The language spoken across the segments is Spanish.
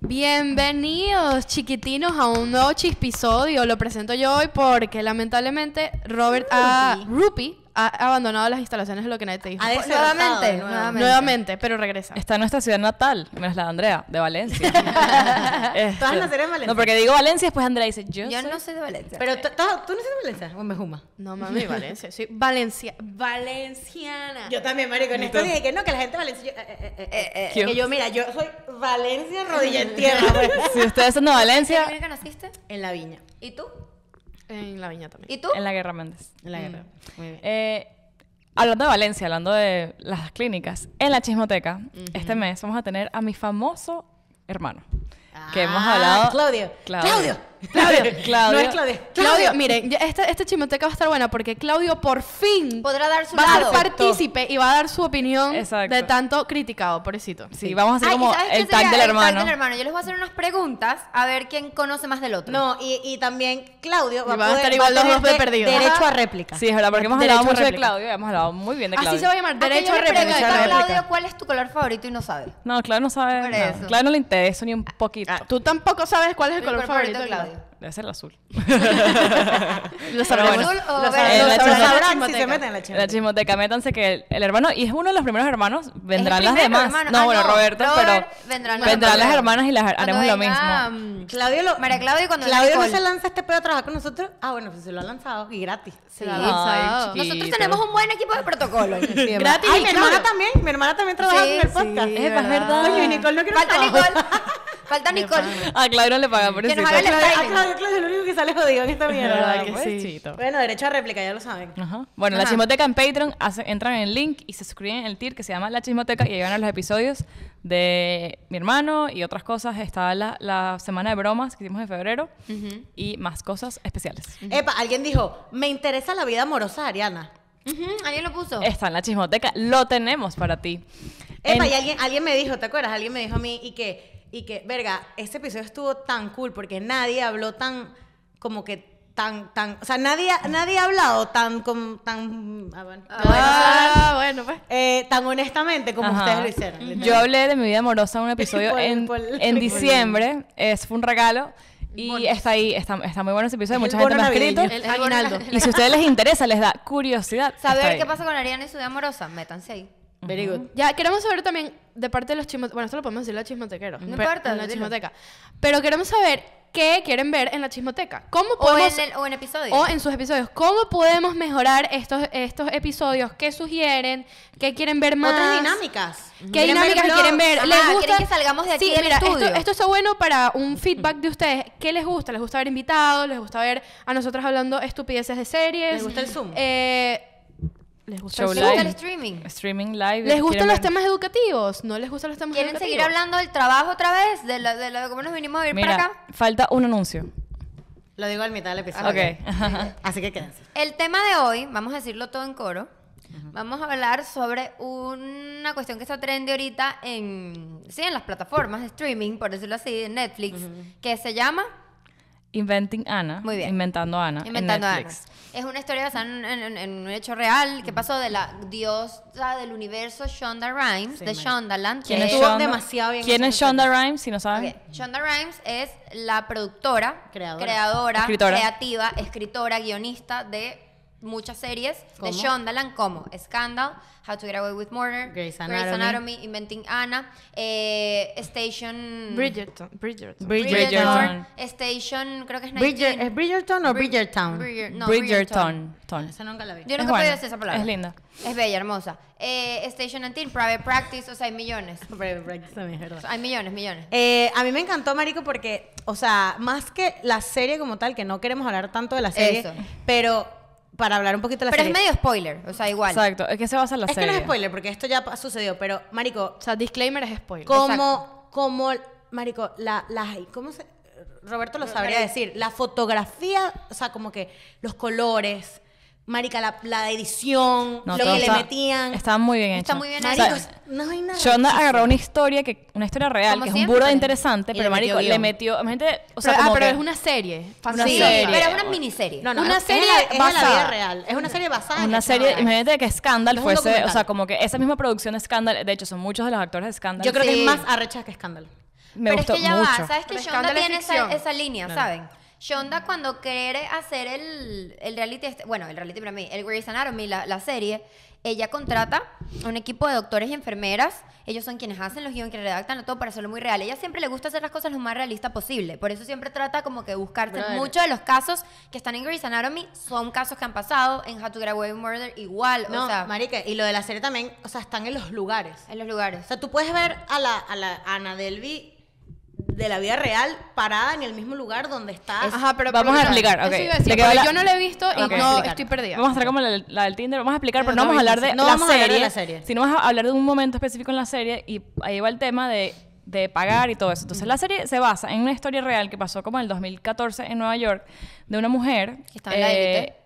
Bienvenidos chiquitinos a un nuevo episodio. Lo presento yo hoy porque lamentablemente Robert A. Ah, Rupi ha abandonado las instalaciones de lo que nadie te dijo. Pues, nuevamente, nuevamente, pero regresa. Está en nuestra ciudad natal, menos la de Andrea, de Valencia. Todas en Valencia. No, porque digo Valencia, después Andrea dice, yo, Yo no soy de Valencia. Pero tú no eres de Valencia, o me No mami, Valencia. Soy Valencia. Valenciana. Yo también, María con esto dije que no, que la gente de Valencia... yo, eh, eh, eh, que yo, mira, yo soy Valencia rodilla en tierra, pues. Si ustedes son de Valencia, ¿En naciste? En la viña. ¿Y tú? En La Viña también. ¿Y tú? En la Guerra Méndez. En la Guerra. Mm. Muy bien. Eh, hablando de Valencia, hablando de las clínicas, en la Chismoteca, este mes vamos a tener a mi famoso hermano. que hemos ah, hablado. Claudio. Claudio. Claudio, Claudio. No es Claudio. Claudio, miren, esta, va a estar buena porque Claudio por fin Podrá dar su va a ser partícipe y va a dar su opinión de tanto criticado, pobrecito. Sí, vamos a hacer como el tag del hermano. del hermano? Yo les voy a hacer unas preguntas a ver quién conoce más del otro. No, y, y también Claudio va a a poder estar igual los dos de Derecho a réplica. Sí, es verdad, porque hemos hablado mucho de Claudio hemos hablado muy bien de Claudio. Así se va a llamar, derecho a réplica. Claudio. cuál es tu color favorito y no sabe. No, Claudio no sabe. Claudio no le interesa ni un poquito. Ah, tú tampoco sabes cuál es el color favorito, de Debe ser el azul. lo azul o lo se meten en la chismoteca. La chismoteca, métanse que el, hermano, y es uno de los primeros hermanos, vendrán las demás. No, ah, bueno, Roberto, pero vendrán, las, hermanas y las haremos lo mismo. Um, Claudio María Claudio cuando Claudio se lanza este pedo a trabajar con nosotros, ah, bueno, pues se lo ha lanzado y gratis. Nosotros tenemos un buen equipo de protocolo. gratis. Ay, mi hermana también, mi hermana también trabaja en el podcast. Es verdad. Y Nicole no quiero Falta Nicole. A ah, Claudio le pagan mm. por eso. Que nos A Claudio, es el único que sale jodido en esta mierda. Pues. Bueno, derecho a réplica, ya lo saben. Bueno, la chismoteca en Patreon, entran en el link y se suscriben en el tier que se llama La Chismoteca y ahí van a los episodios de mi hermano y otras cosas. Está la, la semana de bromas que hicimos en febrero y más cosas especiales. Epa, alguien dijo, me interesa la vida amorosa Ariana. Alguien lo puso. Está en La Chismoteca, lo tenemos para ti. Epa, y alguien, alguien me dijo, ¿te acuerdas? Alguien me dijo a mí y que y que, verga, este episodio estuvo tan cool porque nadie habló tan, como que tan, tan, o sea, nadie, nadie ha hablado tan, como, tan, ah, bueno, ah, ah, ah, pues. pues. Eh, tan honestamente como ustedes lo hicieron. Yo hablé de mi vida amorosa en un episodio en, en diciembre, es fue un regalo. Y está ahí, está, está, muy bueno ese episodio, mucha gente me ha escrito. y si a ustedes les interesa, les da curiosidad. Saber qué pasa con Ariana y su vida amorosa, métanse ahí. Ya, queremos saber también, de parte de los chismotequeros, bueno, esto lo podemos decir la chismotequero. No importa, la chismoteca. Pero queremos saber qué quieren ver en la chismoteca. ¿Cómo O en, el, o en episodios o en sus episodios. ¿Cómo podemos mejorar estos, estos episodios? ¿Qué sugieren? ¿Qué quieren ver más? Otras dinámicas. ¿Qué dinámicas quieren ver? ¿Les gusta? que salgamos de aquí mira, Esto, esto es bueno para un feedback de ustedes. ¿Qué les gusta? ¿Les gusta ver invitados? ¿Les gusta ver a nosotras hablando estupideces de series? ¿Les gusta el Zoom? Eh, ¿Les gusta, el, streaming? Streaming live. ¿Les gustan los temas educativos? ¿No les gustan los temas educativos? ¿Quieren seguir hablando del trabajo otra vez? ¿De, lo, de, cómo nos vinimos a ir para acá? Falta un anuncio. Lo digo al mitad del episodio. Así que quédense. El tema de hoy, vamos a decirlo todo en coro. Vamos a hablar sobre una cuestión que está trendy ahorita en, sí, en las plataformas de streaming, por decirlo así, en Netflix, que se llama Inventing Anna. Muy bien. Inventando Anna. Inventando en Netflix. Anna. Es una historia basada en, un hecho real que mm. pasó de la diosa del universo Shonda Rhimes, de Shondaland. ¿Quién es Shonda? demasiado bien ¿Quién es Shonda Rhimes, si no saben? Shonda Rhimes es la productora, creadora, creativa, escritora, guionista de muchas series de Shondaland como Scandal, How to Get Away with Murder, Grey's Anatomy, Inventing Anna, eh, Station Bridgerton, Bridgerton. Bridgerton. Station, creo que es ¿Es Bridgerton o Bridgertown? Bridgerton. Bridgerton. Esa nunca la vi. Yo nunca he decir esa palabra. Es linda. Es bella, hermosa. Eh, Station 19, Private Practice, o sea, hay millones. Private Practice también, verdad. Hay millones, millones. Eh, a mí me encantó, Marico, porque, o sea, más que la serie como tal, que no queremos hablar tanto de la serie, Eso. pero para hablar un poquito de la Pero es medio spoiler, o sea, igual. Exacto, es que se basa en la es serie. Es que no es spoiler, porque esto ya sucedió, pero, marico... O sea, disclaimer es spoiler. Como, como, marico, la, la, ¿cómo se...? Roberto lo sabría eh, decir. La fotografía, o sea, como que los colores Marica, la, la edición, lo que le metían. Estaban muy bien hechos. Está Marico, no hay nada. Shonda agarró una historia que una historia real, que es un burro interesante, pero marico, le metió, imagínate, o sea, ah, pero es una serie. Una serie. pero es una miniserie. No, no, una serie la- basada. vida real. Es una serie basada. Una serie, imagínate que Scandal fuese, o sea, como que esa misma producción de Scandal, de hecho son muchos de los actores de Scandal. Yo creo que es más arrecha que Scandal. me pero gustó es que ya mucho. va, ¿sabes que Shonda tiene esa línea, saben? Shonda cuando quiere hacer el, reality, este, bueno, el reality para mí, el Grey's Anatomy, la, serie, ella contrata un equipo de doctores y enfermeras. Ellos son quienes hacen los guiones, que redactan todo para hacerlo muy real. Ella siempre le gusta hacer las cosas lo más realista posible. Por eso siempre trata como que buscarte Muchos de los casos que están en Grey's Anatomy son casos que han pasado. En How to Get Away Murder igual. No, marica, y lo de la serie también, o sea, están en los lugares. En los lugares. O sea, tú puedes ver a la, a la Ana Delby de la vida real parada en el mismo lugar donde está. Ajá, pero vamos a explicar. Okay. yo no lo he visto y no estoy perdida. Vamos a hacer como la, del Tinder, vamos a explicar, pero no, vamos, a hablar, de no la vamos serie, a hablar la serie, sino vamos a hablar de un momento específico en la serie y ahí va el tema de de pagar y todo eso. Entonces la serie se basa en una historia real que pasó como en el 2014 en Nueva York de una mujer que eh,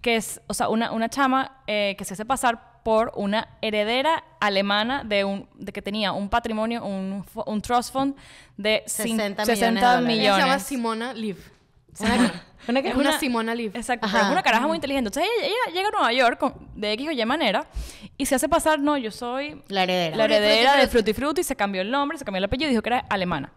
Que es, o sea, una, una chama eh, que se hace pasar por una heredera alemana de un de que tenía un patrimonio, un, un trust fund de 60 millones. se llama Simona Liv. Una, Simona Liv. Exacto, una caraja muy mm. inteligente. Entonces ella, llega a Nueva York de X o Y manera y se hace pasar, no, yo soy... La heredera. La heredera de Fruity Fruity, se cambió el nombre, se cambió el apellido y dijo que era alemana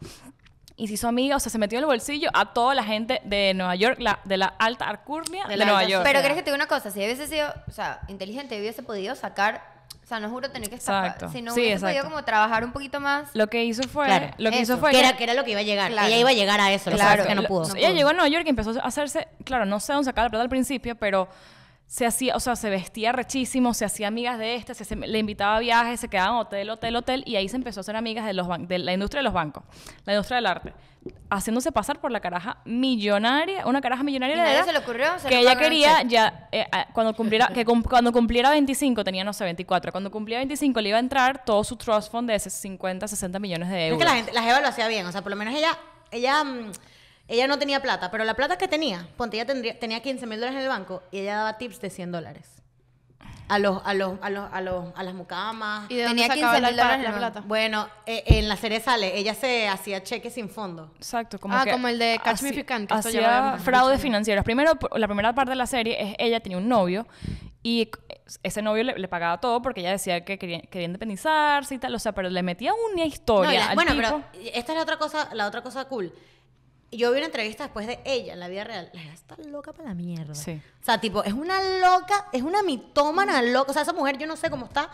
y se hizo amiga, o sea, se metió en el bolsillo a toda la gente de Nueva York, la, de la alta alcurnia de, Nueva York. Pero crees que te digo una cosa, si hubiese sido, o sea, inteligente, hubiese podido sacar o sea, no juro tener que estar. Si no hubiese podido como trabajar un poquito más. Lo que hizo fue. lo que hizo fue. Que era, lo que iba a llegar. Ella iba a llegar a eso. Claro. que, no pudo. ella llegó a Nueva York y empezó a hacerse. Claro, no sé dónde sacar la plata al principio, pero se hacía, o sea, se vestía rechísimo, se hacía amigas de este, se, le invitaba a viajes, se quedaba en hotel, hotel, hotel, y ahí se empezó a hacer amigas de, los de la industria de los bancos, la industria del arte, haciéndose pasar por la caraja millonaria, una caraja millonaria. Y de se le ocurrió. que ella quería ya, eh, cuando cumpliera, que cuando cumpliera 25, tenía, no sé, 24, cuando cumplía 25 le iba a entrar todo su trust fund de esos 50, 60 millones de euros. Es que la, gente, la Jeva lo hacía bien, o sea, por lo menos ella, ella... Mm, ella no tenía plata, pero la plata que tenía, ponte, ella tenía 15 mil dólares en el banco y ella daba tips de 100 dólares. A los, a los, a los, a los, a las mucamas. ¿Y de tenía 15 mil dólares la plata? Bueno, eh, en la serie sale, ella se hacía cheques sin fondo. Exacto, como ah, como el de Catch Me hacía fraudes financieros. Primero, la primera parte de la serie es ella tenía un novio y ese novio le, pagaba todo porque ella decía que quería, independizarse y tal, o sea, pero le metía una historia. bueno, pero esta es la otra cosa, la otra cosa cool yo vi una entrevista después de ella en la vida real. La está loca para la mierda. O sea, tipo, es una loca, es una mitómana loca. O sea, esa mujer yo no sé cómo está.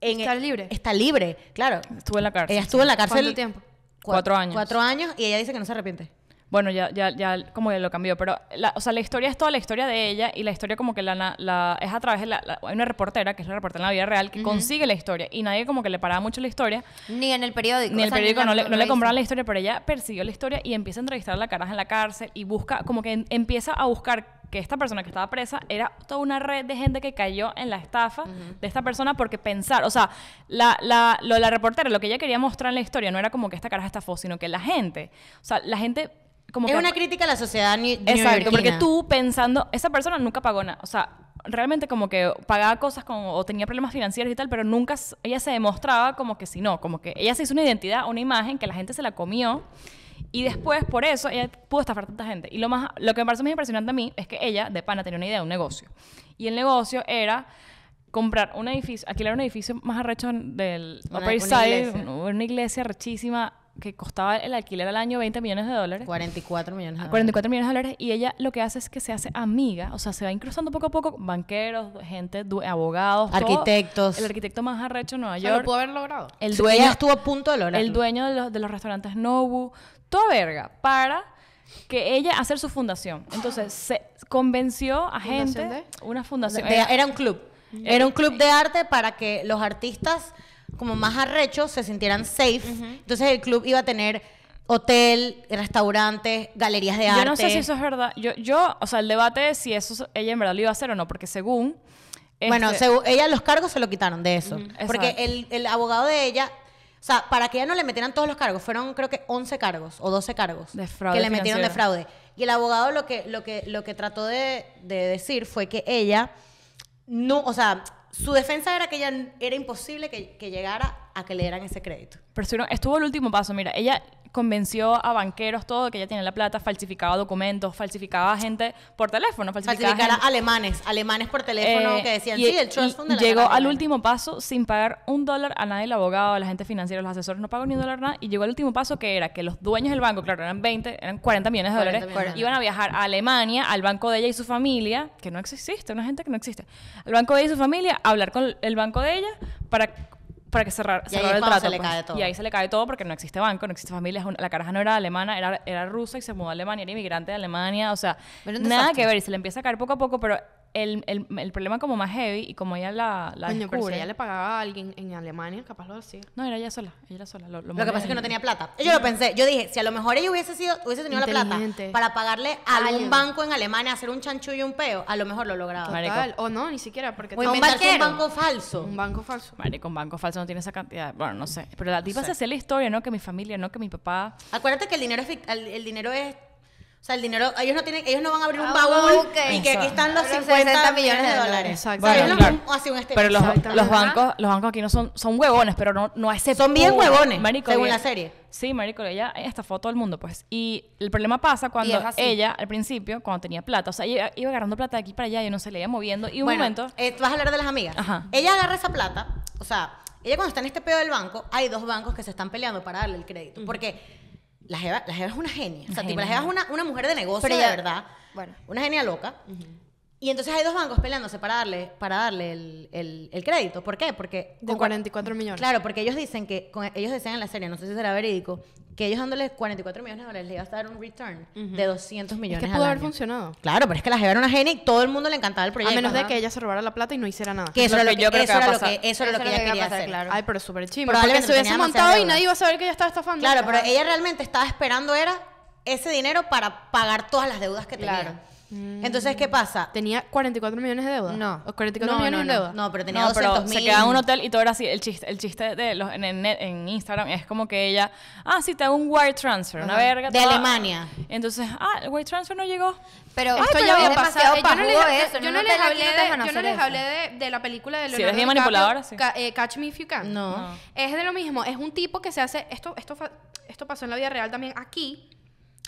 En está e- libre. Está libre, claro. Estuvo en la cárcel. Ella estuvo en la cárcel. ¿Cuánto tiempo? cuatro años. Cuatro años y ella dice que no se arrepiente. Bueno, ya, ya, ya como ya lo cambió, pero la, o sea, la historia es toda la historia de ella y la historia como que la, la es a través de la, una reportera, que es la reportera en la vida real, que consigue la historia y nadie como que le paraba mucho la historia. Ni en el periódico. Ni en el periódico, no, le, no le compraban la historia, pero ella persiguió la historia y empieza a entrevistar a la caraja en la cárcel y busca, como que empieza a buscar que esta persona que estaba presa era toda una red de gente que cayó en la estafa de esta persona porque pensar, o sea, la, la, lo de la reportera, lo que ella quería mostrar en la historia no era como que esta caraja estafó, sino que la gente, o sea, la gente es una crítica a la sociedad ni porque tú pensando, esa persona nunca pagó nada. O sea, realmente como que pagaba cosas con o tenía problemas financieros y tal, pero nunca ella se demostraba como que si no, como que ella se hizo una identidad, una imagen que la gente se la comió. Y después, por eso, ella pudo estafar a tanta gente. Y lo, más, lo que me parece más impresionante a mí es que ella, de pana, tenía una idea un negocio. Y el negocio era comprar un edificio, alquilar un edificio más arrecho del una, iglesia, Arrechísima que costaba el alquiler al año 20 millones de dólares. 44 millones de dólares. 44 millones de dólares. Y ella lo que hace es que se hace amiga, o sea, se va incrustando poco a poco banqueros, gente, abogados, arquitectos. El arquitecto más arrecho de Nueva York. lo pudo haber logrado. El dueño, estuvo a punto de lograrlo. El dueño de los, restaurantes Nobu, toda verga, para que ella hacer su fundación. Entonces, se convenció a gente, una fundación. era un club. Mm. Era un club de arte para que los artistas como más arrechos se sintieran safe. Entonces el club iba a tener hotel, restaurantes, galerías de arte. Yo no sé si eso es verdad. Yo, yo, o sea, el debate es si eso ella en verdad lo iba a hacer o no, porque según... Bueno, este según ella los cargos se lo quitaron de eso. Porque el, abogado de ella o sea, para que ella no le metieran todos los cargos, fueron creo que 11 cargos o 12 cargos de que le metieron de fraude. Y el abogado lo que, lo que, lo que trató de, de, decir fue que ella, no, o sea, su defensa era que ella era imposible que, que llegara a que le dieran ese crédito. Pero estuvo el último paso, mira, ella convenció a banqueros, todo, que ella tiene la plata, falsificaba documentos, falsificaba gente por teléfono, falsificaba a alemanes, alemanes por teléfono eh, que decían, sí, el trust fund Llegó al último paso sin pagar un dólar a nadie, el abogado, la gente financiera, los asesores, no pagó ni un dólar nada, y llegó al último paso que era que los dueños del banco, claro, eran 20, eran 40 millones de dólares, iban a viajar a Alemania, al banco de ella y su familia, que no existe, una gente que no existe, al banco de ella y su familia, hablar con el banco de ella para para que cerrar, cerrar el trato. Se le pues. cae todo. Y ahí se le cae todo porque no existe banco, no existe familia. La caraja no era alemana, era, era rusa y se mudó a Alemania, era inmigrante de Alemania. O sea, nada que ver. Y se le empieza a caer poco a poco, pero el, problema como más heavy y como ella la, la Coño, ella le pagaba a alguien en Alemania, capaz lo hacía. No, era ella sola, ella era sola. Lo, que pasa es que no tenía plata. Yo lo pensé, yo dije, si a lo mejor ella hubiese sido hubiese tenido la plata para pagarle a algún banco en Alemania, hacer un chanchullo y un peo, a lo mejor lo lograba. Total. O no, ni siquiera porque o un, un banco falso. Un banco falso. Vale, con banco falso no tiene esa cantidad. Bueno, no sé, pero la tipa se hace la historia, ¿no? Que mi familia, no que mi papá. Acuérdate que el dinero es el dinero es o sea, el dinero, ellos no tienen, ellos no van a abrir un ah, baúl y que aquí están los 50 millones de dólares. Exacto. o sea, claro. los, un pero los, bancos, los bancos aquí no son, son huevones, pero no, no a Son bien huevones, según la serie. Sí, marico, ella estafó a todo el mundo, pues. Y el problema pasa cuando ella, al principio, cuando tenía plata, o sea, ella iba agarrando plata de aquí para allá y no se le iba moviendo. Y un momento... Eh, vas a hablar de las amigas. Ella agarra esa plata, o sea, ella cuando está en este pedo del banco, hay dos bancos que se están peleando para darle el crédito. Porque la Jeva, es una genia. o sea, tipo, la Jeva es una, mujer de negocio, Pero de verdad. Bueno. Una genia loca. Y entonces hay dos bancos peleándose para darle, para darle el, crédito. ¿Por qué? Porque... De 44 millones. Claro, porque ellos dicen que... Con, ellos decían en la serie, no sé si será verídico, que ellos dándoles 44 millones de dólares le iba a dar un return de 200 millones Es que pudo haber funcionado. Claro, pero es que las llevaron a Jenny y todo el mundo le encantaba el proyecto. A menos de que ella se robara la plata y no hiciera nada. Que eso, yo creo que era lo que, eso era lo que, ella quería hacer. Ay, pero súper chido. Porque se hubiese montado y nadie iba a saber que ella estaba estafando. Claro, pero ella realmente estaba esperando era ese dinero para pagar todas las deudas que tenía. Claro. Entonces, ¿qué pasa? ¿Tenía 44 millones de deuda? No. 44 millones de deuda? No, pero tenía 200 mil. Se quedaba en un hotel y todo era así. El chiste, el chiste de los, en, Instagram es como que ella, ah, sí, te hago un wire transfer, una verga. De Alemania. Entonces, ah, el wire transfer no llegó. Pero ah, esto ya había pasado. Yo no les, yo no les hablé, de, yo no les hablé de, la película de Leonardo si eres manipuladora, sí. Eh, Catch Me If You Can. No. Es de lo mismo. Es un tipo que se hace... Esto, esto, esto pasó en la vida real también aquí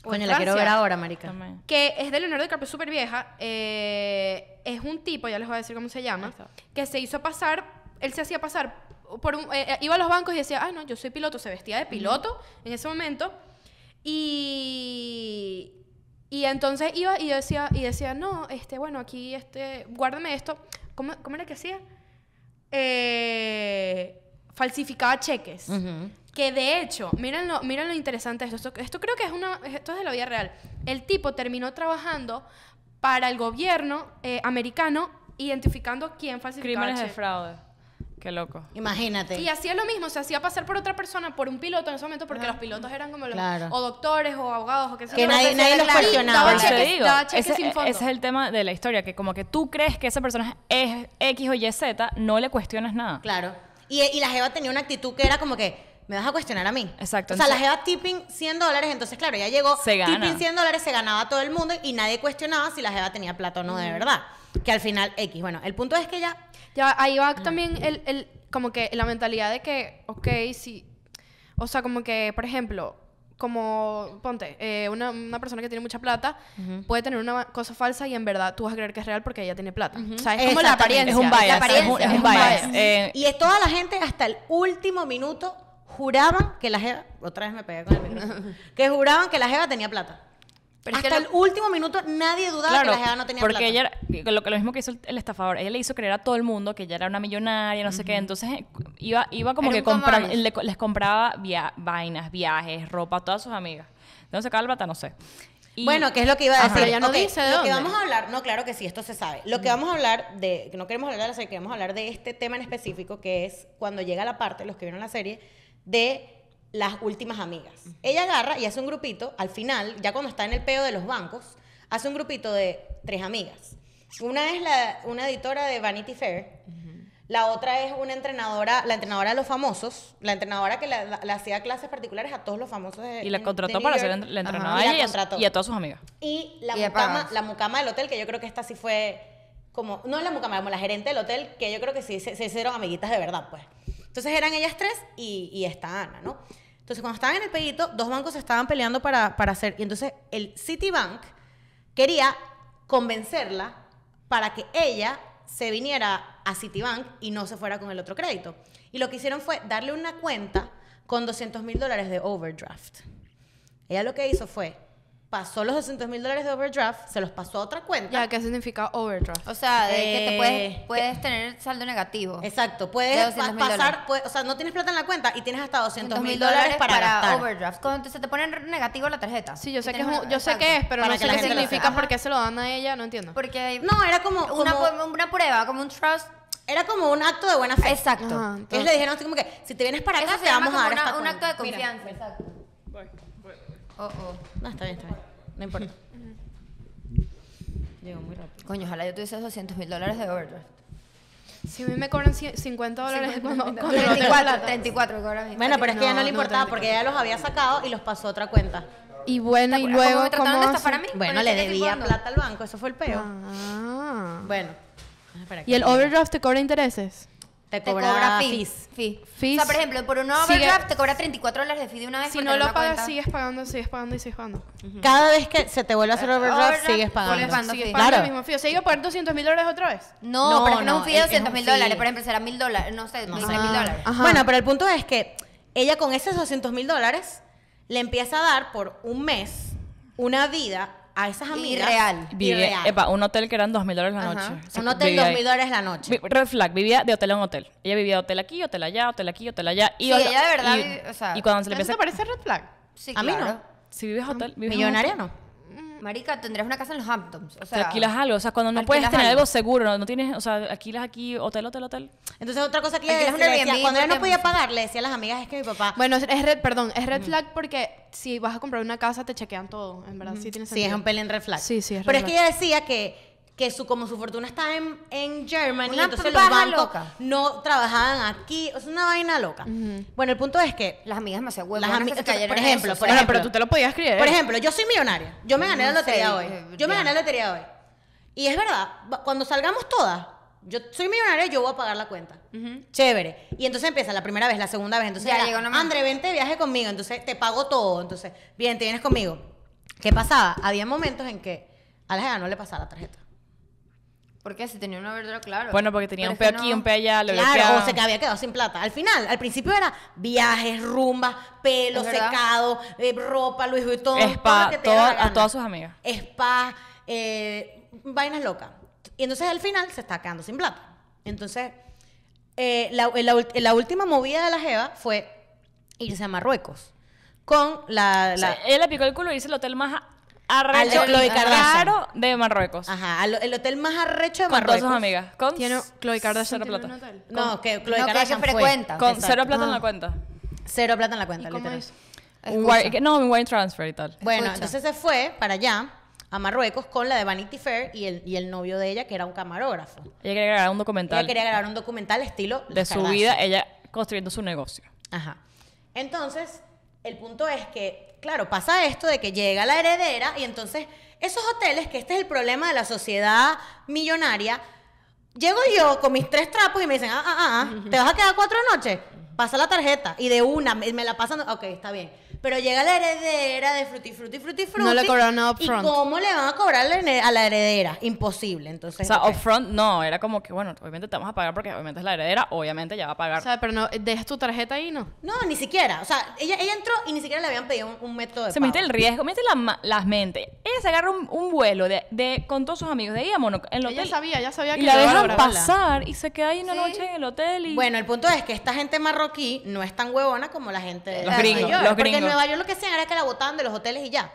Coño, la quiero ver ahora, marica. Que es de Leonardo DiCaprio, súper vieja. Eh, es un tipo, ya les voy a decir cómo se llama, que se hizo pasar, él se hacía pasar por eh, eh, iba a los bancos y decía, ah, no, yo soy piloto, se vestía de piloto en ese momento. Y y entonces iba y decía, y decía, no, este, bueno, aquí, este, guárdame esto. ¿Cómo, cómo era que hacía? Eh, falsificaba cheques. Que de hecho, miren lo, miren lo interesante de esto. esto. creo que es una. Esto es de la vida real. El tipo terminó trabajando para el gobierno eh, americano identificando quién falsificaba Crímenes de fraude. Qué loco. Imagínate. Y hacía lo mismo, se hacía pasar por otra persona, por un piloto en ese momento, porque los pilotos eran como los. O doctores o abogados o qué sé yo. Que nadie, los cuestionaba. E, ese, es el tema de la historia, que como que tú crees que esa persona es X o Y Z, no le cuestionas nada. Claro. Y, la Jeva tenía una actitud que era como que me vas a cuestionar a mí. Exacto. O sea, la jeva tipping 100 dólares, entonces, claro, ya llegó. Tipping 100 dólares se ganaba todo el mundo y nadie cuestionaba si la jeva tenía plato o no de verdad. Que al final, X. Bueno, el punto es que ya. Ya, ahí va mm. también el, como que la mentalidad de que, ok, sí. O sea, como que, por ejemplo, como, ponte, eh, una, una, persona que tiene mucha plata puede tener una cosa falsa y en verdad tú vas a creer que es real porque ella tiene plata. es como la apariencia. Es un bias. y es toda la gente hasta el último minuto juraban que la jeva, otra vez me pegué con el que juraban que la jeva tenía plata. Hasta el último minuto nadie dudaba que la no tenía porque Porque ella, lo, lo mismo que hizo el, estafador, ella le hizo creer a todo el mundo que ella era una millonaria, no sé qué. Entonces eh, iba, iba como que les compraba vainas, viajes, ropa a todas sus amigas. Entonces acá el No sé. bueno, ¿qué es lo que iba a decir? ya no dice de lo que vamos a hablar, no, claro que sí, esto se sabe. Lo que vamos a hablar de, no queremos hablar de la serie, queremos hablar de este tema en específico, que es cuando llega la parte, los que vieron la serie, de las últimas amigas. Ella agarra y hace un grupito, al final, ya cuando está en el peo de los bancos, hace un grupito de tres amigas. Una es una editora de Vanity Fair, la otra es una entrenadora, la entrenadora de los famosos, la entrenadora que le, hacía clases particulares a todos los famosos de, Y la contrató para ser la entrenadora y, y, a todas sus amigas. Y la, mucama, la mucama del hotel, que yo creo que esta sí fue como, no la mucama, como la gerente del hotel, que yo creo que sí se hicieron amiguitas de verdad, pues. Entonces eran ellas tres y, esta Ana, ¿no? Entonces cuando estaban en el pedito, dos bancos estaban peleando para, para hacer, y entonces el Citibank quería convencerla para que ella se viniera a Citibank y no se fuera con el otro crédito. Y lo que hicieron fue darle una cuenta con 200 mil dólares de overdraft. Ella lo que hizo fue pasó los 200 mil dólares de overdraft, se los pasó a otra cuenta. Ya, ¿qué significa overdraft? O sea, de que te puedes, eh, puedes tener saldo negativo. Exacto, puedes pasar, o sea, no tienes plata en la cuenta y tienes hasta 200 mil dólares para, overdraft. Cuando se te pone negativo la tarjeta. Sí, yo sé, que es, yo sé que pero no sé qué significa, por qué se lo dan a ella, no entiendo. Porque no, era como, una, prueba, como un trust era como un acto de buena fe. Exacto. entonces, le dijeron así como que, si te vienes para acá, te vamos a dar un acto de confianza. exacto. Oh, oh. No, está bien, está bien. No importa. Llego muy rápido. Coño, ojalá yo tuviese 200 mil dólares de overdraft. Si a mí me cobran 50 dólares cuando, no 34, Bueno, pero es que ya no le importaba porque ella los había sacado y los pasó a otra cuenta. Y bueno, y luego. me trataron de estafar a mí? Bueno, le debía plata al banco, eso fue el peor Ah. Bueno. Ah, ¿Y el overdraft te cobra intereses? te cobra, te fees. O sea, por ejemplo, por un overdraft te cobra 34 dólares de fee de una vez. Si no lo pagas, sigues pagando, sigues pagando y sigues pagando. Cada vez que se te vuelve a hacer overdraft, eh, overdraft sigues pagando. pagando claro. el mismo fee. O sea, iba a pagar 200 mil dólares otra vez. No, pero no, es un fee de 200 mil dólares. Por ejemplo, será mil dólares. No sé, mil dólares. Bueno, pero el punto es que ella con esos 200 mil dólares le empieza a dar por un mes una vida a esas amigas. Irreal. Vivía, un hotel que eran dos mil dólares la noche. un hotel dos mil dólares la noche. Red flag, vivía de hotel en hotel. Ella vivía hotel aquí, hotel allá, hotel aquí, hotel allá. Y, ella de verdad o sea, cuando se le ¿Eso te parece red flag? Sí, A mí no. Si vives ah, hotel... Millonaria no. Marica, tendrías una casa en los Hamptons. O sea, alquilas algo. O sea, cuando no puedes tener algo, seguro, no, tienes, o sea, alquilas aquí hotel, hotel, hotel. Entonces, otra cosa que le, decía, cuando yo no podía pagar, le decía a las amigas, es que mi papá. Bueno, es red, perdón, es red flag porque si vas a comprar una casa, te chequean todo. En verdad, sí tienes Sí, es un pelín red flag. Sí, sí, es red Pero es que ella decía que que su, como su fortuna está en, en Germany, entonces los bancos no trabajaban aquí. Es una vaina loca. Bueno, el punto es que. Las amigas me huevas. Las amigas, por, por ejemplo, pero tú te lo podías creer. Por ejemplo, yo soy millonaria. Yo me gané la mm, lotería hoy. Yo me gané la lotería hoy. Y es verdad, cuando salgamos todas, yo soy millonaria, yo voy a pagar la cuenta. Chévere. Y entonces empieza la primera vez, la segunda vez. Entonces, ya André, vente viaje conmigo. Entonces, te pago todo. Entonces, bien, te vienes conmigo. ¿Qué pasaba? Había momentos en que a la no le pasaba la tarjeta qué? si tenía una verdadera claro. Bueno, porque tenía un pe aquí, un pe allá, lo Claro, o se que había quedado sin plata. Al final, al principio era viajes, rumbas, pelo secado, eh, ropa, Luis Vuitton. todo te a todas sus amigas. Spa, eh, vainas locas. Y entonces al final se está quedando sin plata. Entonces, eh, la, última movida de la Jeva fue irse a Marruecos con la... le picó el culo y hizo el hotel más arrecho de de Marruecos. Ajá, el hotel más arrecho de Con Marruecos. amiga. amigas. Con Tiene- Chloe Kardashian cero plata. No, que Chloe No, frecuenta. Con cero plata en la ah. cuenta. Cero plata en la cuenta, ¿Cómo literal. es? no, un wine transfer y tal. Bueno, entonces se fue para allá, a Marruecos, con la de Vanity Fair y el, y el novio de ella, que era un camarógrafo. Ella quería grabar un documental Ella quería grabar un documental estilo de su vida, ella construyendo su negocio. Ajá. Entonces, el punto es que, claro, pasa esto de que llega la heredera y entonces esos hoteles, que este es el problema de la sociedad millonaria, llego yo con mis tres trapos y me dicen, ah, ah, ah, ¿te vas a quedar cuatro noches? Pasa la tarjeta y de una me, la pasan, ok, está bien pero llega la heredera de Fruity Fruity Fruity Fruity. No le cobraron a upfront. ¿Y cómo le van a cobrar a la heredera? Imposible. Entonces, o sea, upfront no, era como que, bueno, obviamente te vamos a pagar porque obviamente es la heredera, obviamente ya va a pagar. O sea, pero no, dejas tu tarjeta ahí, ¿no? No, ni siquiera. O sea, ella, entró y ni siquiera le habían pedido un, método de Se mete el riesgo, mete las mentes. Ella se agarra un, vuelo de, con todos sus amigos de ahí a Monaco. En el hotel. Ella sabía, ya sabía que y la dejan pasar y se queda ahí una noche en el hotel. Bueno, el punto es que esta gente marroquí no es tan huevona como la gente de los gringos. los gringos Nueva York lo que hacían era que la botaban de los hoteles y ya.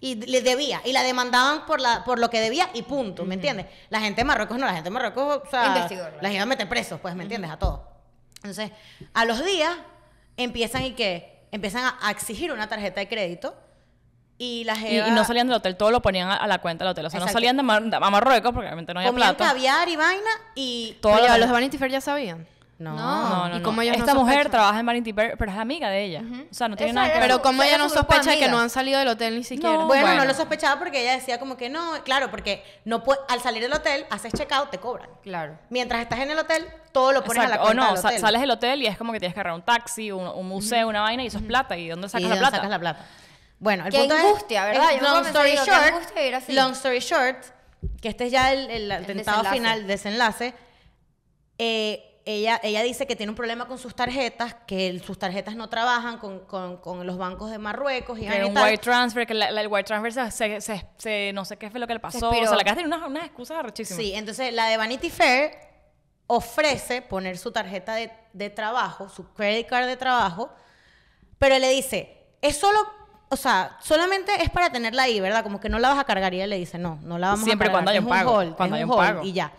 Y le debía. Y la demandaban por, la, por lo que debía y punto, ¿me entiendes? La gente de Marruecos no, la gente de Marruecos, o sea, las iban a meter presos, pues, ¿me entiendes? A todos. Entonces, a los días empiezan y ¿qué? empiezan a, exigir una tarjeta de crédito. Y, la y, no salían del hotel, todo lo ponían a, la cuenta del hotel. O sea, no salían de, Marruecos porque realmente no había Comían caviar y vaina y... Todo los de Vanity Fair ya sabían. No, no, no. ¿Y no. Esta mujer trabaja en Vanity Fair, pero es amiga de ella. O sea, no tiene nada que ver. Pero como ella no sospecha que no han salido del hotel ni siquiera. bueno, no lo sospechaba porque ella decía como que no, claro, porque no al salir del hotel, haces check te cobran. Claro. Mientras estás en el hotel, todo lo pones a la cuenta O no, sales del hotel y es como que tienes que agarrar un taxi, un, museo, una vaina, y eso es plata. ¿Y dónde sacas ¿Y la dónde plata? sacas la plata? Bueno, el punto angustia, es, ¿verdad? long, story short, long story short, que este es ya el, tentado final, desenlace, eh ella, dice que tiene un problema con sus tarjetas, que sus tarjetas no trabajan con, los bancos de Marruecos. Y que un wire transfer, que el wire transfer se, no sé qué fue lo que le pasó. Se o sea, la casa tiene unas, unas excusas arrochísimas. Sí, entonces la de Vanity Fair ofrece poner su tarjeta de, trabajo, su credit card de trabajo, pero le dice, es solo o sea, solamente es para tenerla ahí, ¿verdad? Como que no la vas a cargar. Y él le dice, no, no la vamos a cargar. Siempre cuando hay un pago. cuando hay un, pago. Y ya.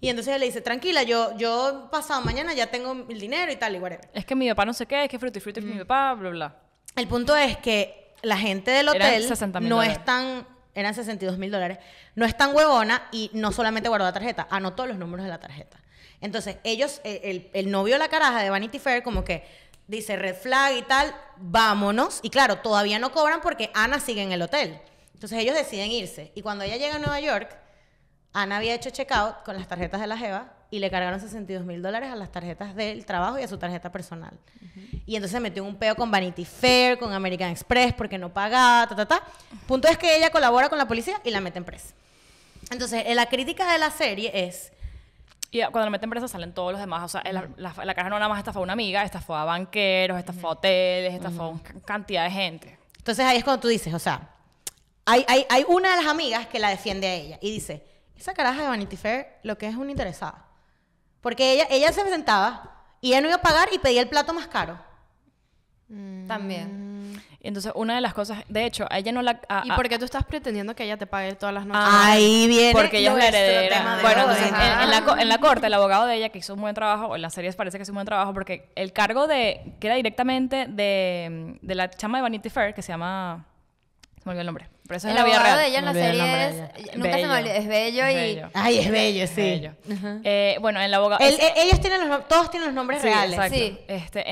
Y entonces ella le dice, tranquila, yo, yo pasado mañana ya tengo el dinero y tal, y Es que mi papá no sé qué, es que Fruity Fruity es mi mm. papá, bla, bla. El punto es que la gente del hotel 60, no es tan... Eran 62 mil dólares. No es tan huevona y no solamente guardó la tarjeta, anotó los números de la tarjeta. Entonces, ellos, e, el, el novio de la caraja de Vanity Fair, como que dice red flag y tal, vámonos. Y claro, todavía no cobran porque Ana sigue en el hotel. Entonces ellos deciden irse. Y cuando ella llega a Nueva York, Ana había hecho checkout con las tarjetas de la Jeva y le cargaron 62 mil dólares a las tarjetas del trabajo y a su tarjeta personal. Y entonces se metió un peo con Vanity Fair, con American Express, porque no pagaba, ta, ta, ta. Punto es que ella colabora con la policía y la mete en presa. Entonces, eh, la crítica de la serie es... Y cuando la meten presa salen todos los demás. O sea, la, caja no nada más estafó a una amiga, estafó a banqueros, estafó a hoteles, estafó a cantidad de gente. Entonces ahí es cuando tú dices, o sea, hay una de las amigas que la defiende a ella y dice esa caraja de Vanity Fair lo que es una interesada. Porque ella, ella se presentaba y ella no iba a pagar y pedía el plato más caro. Mm. También. Entonces, una de las cosas, de hecho, ella no la. ¿Y por qué tú estás pretendiendo que ella te pague todas las noches? Ah, ahí viene porque ella es la heredera. Bueno, en, la, ah. corte, el abogado de ella que hizo un buen trabajo, o en las series parece que hizo un buen trabajo, porque el cargo de que era directamente de, de la chama de Vanity Fair, que se llama. Se me olvidó el nombre en el la vida real. de ella en la serie es. Nunca se me olvidó. Es bello y. Ay, es bello, sí. Eh, bueno, el abogado. ellos tienen los, todos tienen los nombres reales. Sí. Este,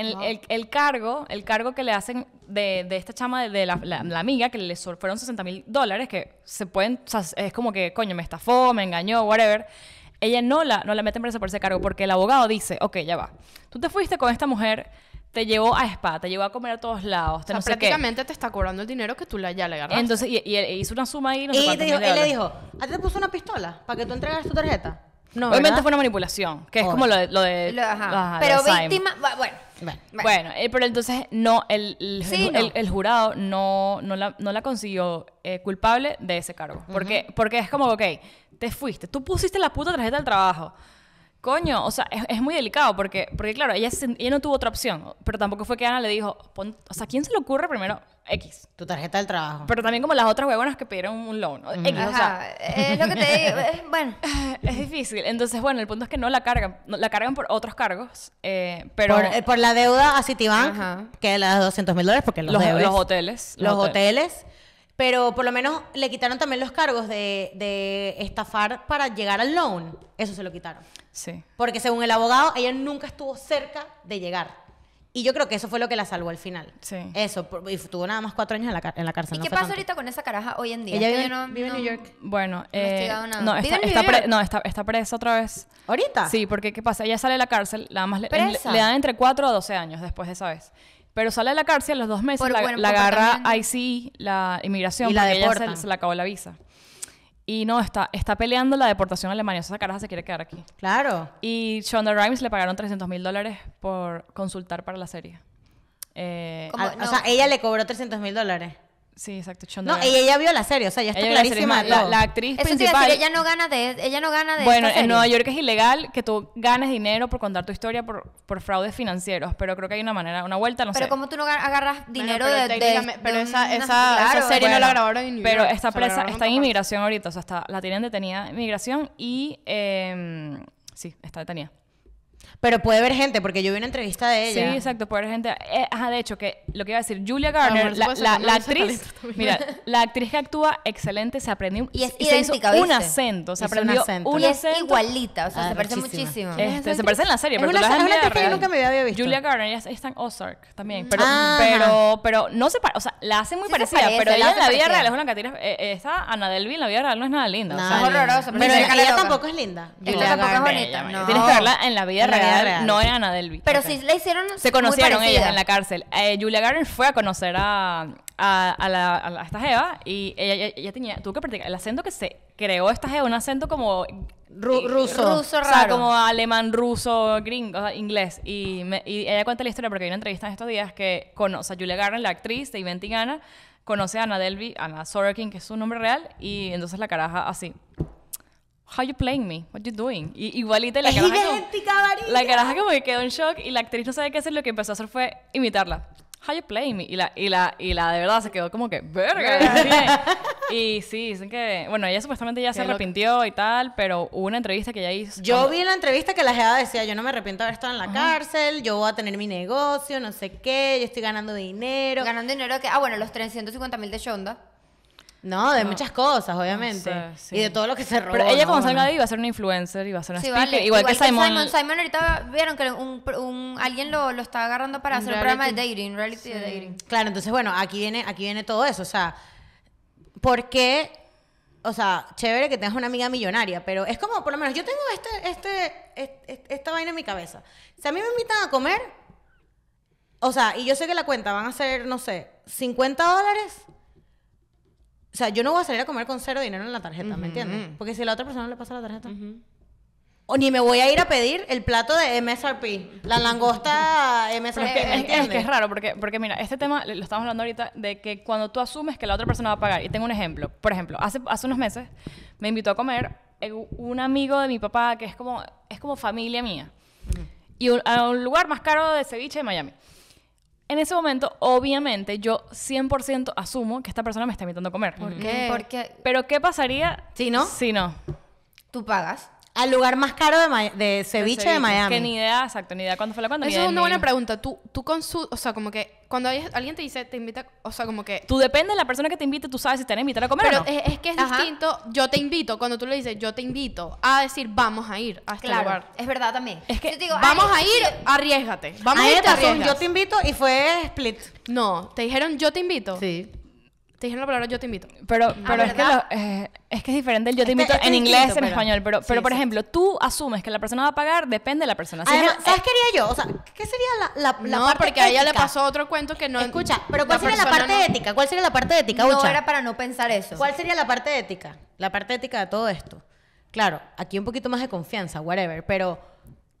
el, cargo, el cargo que le hacen de, esta chama, de, la, amiga, que le fueron 60 mil dólares, que se pueden. es como que, coño, me estafó, me engañó, whatever. Ella no la, no la mete en presa por ese cargo, porque el abogado dice, ok, ya va. Tú te fuiste con esta mujer te llevó a spa, te llevó a comer a todos lados. Te o prácticamente te está cobrando el dinero que tú le ya le agarraste. Entonces, y, hizo una suma ahí. No y te dijo, él le dijo, ¿a ah, ti te puso una pistola para que tú entregas tu tarjeta? No, Obviamente fue una manipulación, que es como lo de... ajá. pero víctima... Bueno, bueno. Eh, pero entonces no, el, el, jurado no, no, la, no la consiguió eh, culpable de ese cargo. porque, porque es como, ok, te fuiste, tú pusiste la puta tarjeta del trabajo coño, o sea, es, muy delicado porque, porque claro, ella, no tuvo otra opción, pero tampoco fue que Ana le dijo, o sea, ¿quién se le ocurre primero X? Tu tarjeta del trabajo. Pero también como las otras huevonas que pidieron un loan, X, o sea. es lo que te digo, bueno. Es difícil, entonces, bueno, el punto es que no la cargan, la cargan por otros cargos, eh, pero... Eh, por, la deuda a Citibank, es que las 200 mil dólares, porque los, los, los hoteles. Los, hoteles, pero por lo menos le quitaron también los cargos de, estafar para llegar al loan. Eso se lo quitaron. Sí. Porque según el abogado, ella nunca estuvo cerca de llegar. Y yo creo que eso fue lo que la salvó al final. Sí. Eso, y tuvo nada más cuatro años en la, en la cárcel. ¿Y qué pasa ahorita con esa caraja hoy en día? Ella vive, en New York. Bueno, no, eh, está, presa otra vez. ¿Ahorita? Sí, porque ¿qué pasa? Ella sale de la cárcel, nada más le, le, dan entre cuatro a 12 años después de esa vez. Pero sale de la cárcel en los dos meses, la, agarra ICE, la inmigración, porque la se le acabó la visa. Y no, está, está peleando la deportación a Alemania. Esa caraja se quiere quedar aquí. Claro. Y Shonda Rhimes le pagaron 300 mil dólares por consultar para la serie. Eh, ah, o sea, ella le cobró 300 mil dólares. Sí, exacto. No, No, ella vio la serie, o sea, ya está clarísima. La, actriz Eso principal. Decir, ella no gana de, ella no gana de. Bueno, en Nueva York es ilegal que tú ganes dinero por contar tu historia por, por fraudes financieros, pero creo que hay una manera, una vuelta, no sé. Pero ¿cómo tú no agarras dinero de, Pero esa, esa, esa serie no la grabaron en New York. Pero está presa, está en inmigración ahorita, o sea, está, la tienen detenida en inmigración y eh, sí, está detenida. Pero puede haber gente, porque yo vi una entrevista de ella. Sí, exacto, puede haber gente. Eh, ajá, de hecho, que lo que iba a decir, Julia Garner, la, actriz, mira, la actriz que actúa excelente, se aprendió y es idéntica, un acento, se aprendió un acento. y es igualita, o sea, ah, se parece muchísimo. Este, se parece en la serie, pero es una, la que yo nunca me había visto. Julia Garner, ella está en Ozark también, ah, pero, pero, no se parece, o sea, la hace muy parecida, pero ella en la vida real es una catira, eh, eh, esa Ana Delvin, en la vida real no es nada linda. o sea, es horrorosa. Pero ella tampoco es linda. Ella tampoco es bonita. Tienes que verla en la vida real no era Ana Delby Pero si sí la hicieron. Se conocieron ellas en la cárcel. Eh, Julia Garner fue a conocer a, la, a, esta Jeva y ella, ella, tenía, tuvo que practicar el acento que se creó esta Jeva, un acento como. ruso. Ruso raro. O sea, como alemán, ruso, gringo, inglés. Y, ella cuenta la historia porque hay una entrevista en estos días que conoce a Julia Garner, la actriz de Inventing conoce a Ana Delby Ana Sorokin, que es su nombre real, y entonces la caraja así. How you playing me? What you doing? Y, igualita la caraja. Como, la caraja como que quedó en shock y la actriz no sabe qué hacer, lo que empezó a hacer fue imitarla. How you playing me? Y la, y la, y la de verdad se quedó como que, verga. y sí, dicen que, bueno, ella supuestamente ya se arrepintió y tal, pero hubo una entrevista que ella hizo. Yo vi la entrevista que la jefa decía, yo no me arrepiento de haber estado en la cárcel, yo voy a tener mi negocio, no sé qué, yo estoy ganando dinero. Ganando dinero que, ah, bueno, los 350 mil de Shonda. No, de muchas cosas, obviamente. Y de todo lo que se robó. Pero ella, como salga iba a ser una influencer, y iba a ser una speaker, igual, que, Simon. Simon. ahorita vieron que un, alguien lo, lo está agarrando para hacer un programa de dating, reality de dating. Claro, entonces, bueno, aquí viene, aquí viene todo eso. O sea, ¿por qué? O sea, chévere que tengas una amiga millonaria, pero es como, por lo menos, yo tengo este, este, este, este esta vaina en mi cabeza. Si a mí me invitan a comer, o sea, y yo sé que la cuenta van a ser, no sé, 50 dólares o sea, yo no voy a salir a comer con cero dinero en la tarjeta, ¿me entiendes? Porque si a la otra persona le pasa la tarjeta. O ni me voy a ir a pedir el plato de MSRP, la langosta MSRP. Es, que, es, raro, porque, porque mira, este tema lo estamos hablando ahorita de que cuando tú asumes que la otra persona va a pagar, y tengo un ejemplo, por ejemplo, hace, hace unos meses me invitó a comer eh, un amigo de mi papá que es como, es como familia mía, y a un lugar más caro de ceviche de Miami. En ese momento, obviamente, yo 100% asumo que esta persona me está invitando a comer. ¿Por qué? Pero ¿qué pasaría si no? Si no. Tú pagas al lugar más caro de, de ceviche de, Miami. que ni idea, exacto, ni idea cuándo fue la cuando. Esa es una buena pregunta Tú, tú con su, o sea, como que cuando alguien te dice, te invita, o sea, como que... Tú depende de la persona que te invite, tú sabes si te van a invitar a comer Pero o no. es, es, que es distinto, yo te invito, cuando tú le dices, yo te invito, a decir, vamos a ir a este lugar. es verdad también. Es que digo, vamos a ir, arriesgate. Vamos a ir, yo te invito y fue split. No, te dijeron, yo te invito. Sí. Te dijeron la palabra yo te invito. Pero, ah, eh, es, que es, diferente el yo te este invito en inglés, en español. Pero, pero por ejemplo, tú asumes que la persona va a pagar, depende de la persona. es ¿sabes eh, qué haría yo? O sea, ¿qué sería la, la, ética? no, porque a ella le pasó otro cuento que no... Escucha, pero ¿cuál sería la parte ética? ¿Cuál sería la parte ética, No, era para no pensar eso. ¿Cuál sería la parte ética? La parte ética de todo esto. Claro, aquí un poquito más de confianza, whatever. Pero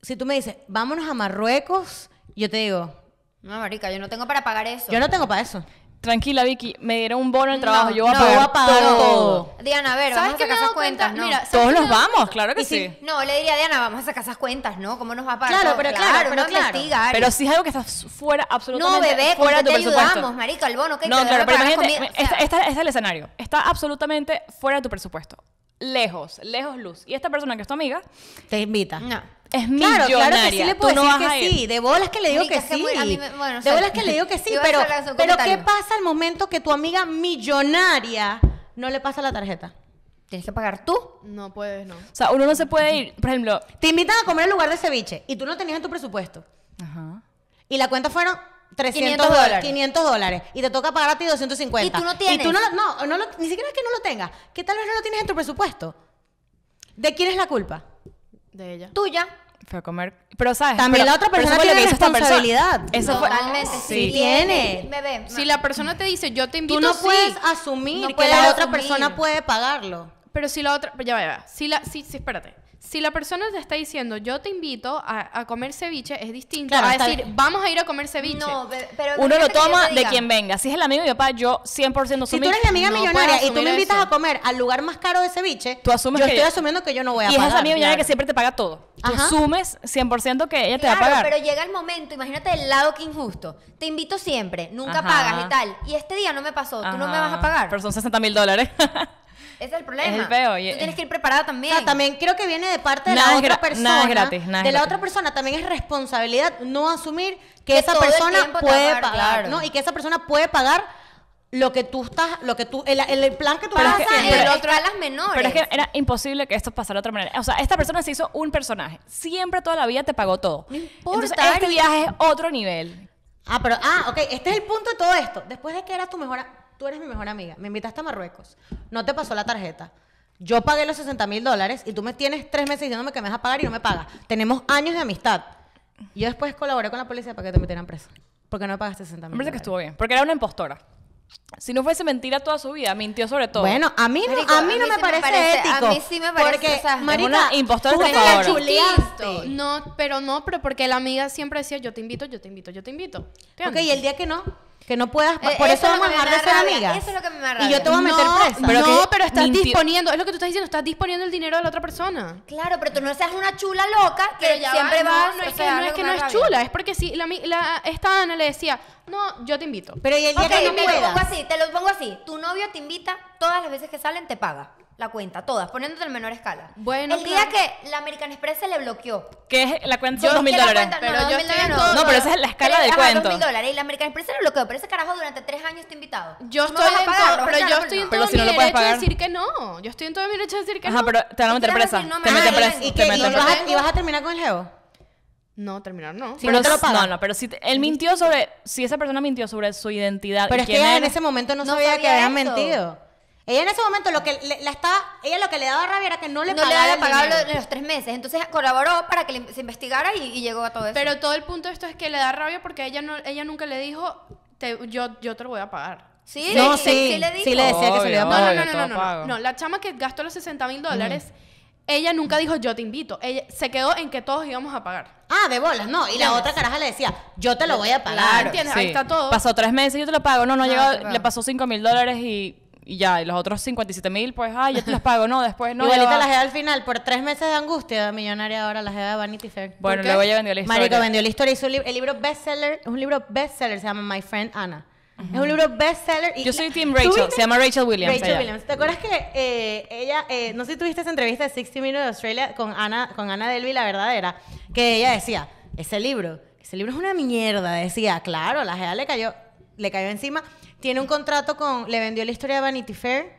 si tú me dices, vámonos a Marruecos, yo te digo... No, marica, yo no tengo para pagar eso. Yo no tengo para eso. Tranquila, Vicky, me dieron un bono el trabajo, yo voy a pagar, todo. Diana, a ver, vamos a sacar cuentas, ¿no? Todos los nos vamos, claro que sí. no, le diría a Diana, vamos a sacar esas cuentas, ¿no? ¿Cómo nos va a pagar? Claro, todo? pero claro, pero claro. Pero si es algo que está fuera, no, absolutamente bebé, fuera de tu te presupuesto. ayudamos, marica, el bono, ¿qué? no, pero pero imagínate, este es el escenario. Está absolutamente fuera de tu presupuesto lejos, lejos luz. Y esta persona que es tu amiga. Te invita. Es millonaria. Claro, claro que sí decir que sí. De bolas que le digo que sí. de bolas que le digo que sí. pero, pero ¿qué pasa al momento que tu amiga millonaria no le pasa la tarjeta? ¿Tienes que pagar tú? No puedes, no. O sea, uno no se puede ir. Por ejemplo, te invitan a comer en lugar de ceviche y tú no tenías en tu presupuesto. Ajá. Y la cuenta fueron 300 dólares. 500 dólares. Y te toca pagar a ti 250. Y tú no tienes. Y tú no, no, ni siquiera es que no lo tengas. Que tal vez no lo tienes en tu presupuesto. ¿De quién es la culpa? De ella. Tuya. Fue a comer. Pero sabes. También la otra persona tiene responsabilidad. Eso fue. Totalmente. Ah, tiene. Bebé, Si la persona te dice, yo te invito. Tú no puedes asumir que la otra persona puede pagarlo. Pero si la otra. Ya va, ya va. Si la. Sí, sí, espérate si la persona te está diciendo, yo te invito a, comer ceviche, es distinto a decir, vamos a ir a comer ceviche. Uno lo toma de quien venga. Si es el amigo de mi papá, yo 100% soy Si tú eres mi amiga millonaria y tú me invitas a comer al lugar más caro de ceviche, tú asumes yo estoy asumiendo que yo no voy a pagar. Y es esa amiga millonaria que siempre te paga todo. Tú asumes 100% que ella te va a pagar. pero llega el momento, imagínate el lado que injusto. Te invito siempre, nunca pagas y tal. Y este día no me pasó, tú no me vas a pagar. Pero son 60 mil dólares. Ese es el problema. Tú tienes que ir preparada también. también creo que viene de parte de la otra persona. Nada es gratis, nada de la otra persona también es responsabilidad no asumir que, esa persona puede pagar, ¿no? Y que esa persona puede pagar lo que tú estás, lo que tú, el, plan que tú estás vas a el otro a las menores. Pero es que era imposible que esto pasara de otra manera. O sea, esta persona se hizo un personaje. Siempre toda la vida te pagó todo. No importa. este viaje es otro nivel. Ah, pero, ah, ok, este es el punto de todo esto. Después de que era tu mejor tú eres mi mejor amiga, me invitaste a Marruecos, no te pasó la tarjeta. Yo pagué los 60 mil dólares y tú me tienes tres meses diciéndome que me vas a pagar y no me pagas. Tenemos años de amistad. Yo después colaboré con la policía para que te metieran presa. Porque no me pagaste 60 mil. Me parece que estuvo bien. Porque era una impostora. Si no fuese mentira toda su vida, mintió sobre todo. Bueno, a mí no, me, parece ético. A mí sí me parece. Porque, una impostora No, pero no, pero porque la amiga siempre decía, yo te invito, yo te invito, yo te invito. Ok, y el día que no, que no puedas. Eh, por eso, vamos a dejar de ser me Y yo te voy a meter presa. Pero no, pero estás disponiendo. Es lo que tú estás diciendo. Estás disponiendo el dinero de la otra persona. Claro, pero tú no seas una chula loca que siempre va, vas. No, es, que, no es que no es chula. Es porque si la, la, esta Ana le decía, no, yo te invito. Pero y no te lo pongo así. Te lo pongo así. Tu novio te invita. Todas las veces que salen te paga la cuenta, todas, poniéndote en menor escala. Bueno, el día que la American Express se le bloqueó. Que es la cuenta de 2 mil dólares. Pero no, yo no, pero esa es la escala de cuento. mil dólares y la American Express se le bloqueó, pero ese carajo durante tres años está invitado. Yo estoy en pero yo estoy en todo mi derecho a decir que no. Yo estoy en todo mi derecho a decir que no. Ajá, pero te van a meter presa. Te meten presa. ¿Y vas a terminar con el geo? No, terminar no. pero no te lo No, no, pero si él mintió sobre. Si esa persona mintió sobre su identidad. Pero es que en ese momento no, sabía, que habían mentido. Ella en ese momento lo que le, la estaba, ella lo que le daba rabia era que no le no pagaba, le había pagado los, tres meses. Entonces colaboró para que se investigara y, llegó a todo eso. Pero todo el punto de esto es que le da rabia porque ella no, ella nunca le dijo, yo, yo te lo voy a pagar. Sí, sí, sí, le decía que se le iba a pagar. No, no, no, no, no, La chama que gastó los 60 mil mm. dólares, ella nunca dijo yo te invito. Ella se quedó en que todos íbamos a pagar. Ah, de bolas, no. Y la otra caraja le decía, yo te lo voy a pagar. ¿Entiendes? Ahí está todo. Pasó tres meses, yo te lo pago. No, no, ah, llegó, le pasó cinco mil dólares y y ya, y los otros 57 mil, pues, ay, yo te los pago, no, después no. Igualita la jeva al final, por tres meses de angustia, millonaria ahora, la jeva de Vanity Fair. Bueno, luego ella vendió la historia. Marico vendió la historia y su el libro bestseller, es un libro bestseller, se llama My Friend Anna. Es un libro bestseller. Yo soy Team Rachel, se llama Rachel Williams. Rachel Williams. ¿Te acuerdas que eh, ella, eh, no sé si tuviste esa entrevista de 60 Minutes de Australia con Ana, con Ana Delby, la verdadera, que ella decía, ese libro, ese libro es una mierda. Decía, claro, la jeva le cayó, le cayó encima. Tiene un contrato con. Le vendió la historia de Vanity Fair.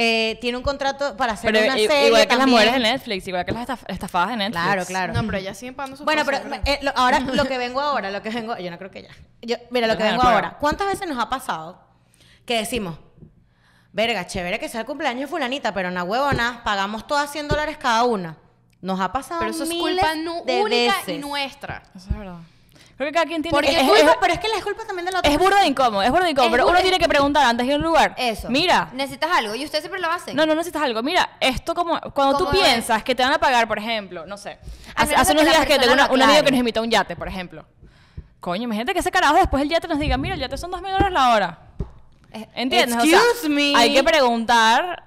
eh, tiene un contrato para hacer una serie. Igual que las mujeres de Netflix, igual que las estafadas de Netflix. Claro, claro. No, pero ella siguen pagando Bueno, pero eh, ahora, lo que vengo ahora, lo que vengo. Yo no creo que ya. mira, lo que vengo ahora. ¿Cuántas veces nos ha pasado que decimos, verga, chévere que sea el cumpleaños de Fulanita, pero una huevona, pagamos todas 100 dólares cada una? Nos ha pasado Pero eso es culpa única y nuestra. Eso es verdad. Creo que cada quien tiene Porque que... pero es que la es culpa también de la otra Es burda de incómodo, es burda de incómodo. pero uno tiene que preguntar antes de ir un lugar. Eso. Mira. Necesitas algo. Y ustedes siempre lo hacen. No, no necesitas algo. Mira, esto como... Cuando tú piensas que te van a pagar, por ejemplo, no sé. Hace, unos días que tengo un amigo que nos invitó a un yate, por ejemplo. Coño, imagínate que ese carajo después el yate nos diga, mira, el yate son dos mil dólares la hora. Eh, ¿Entiendes? o sea, me. Hay que preguntar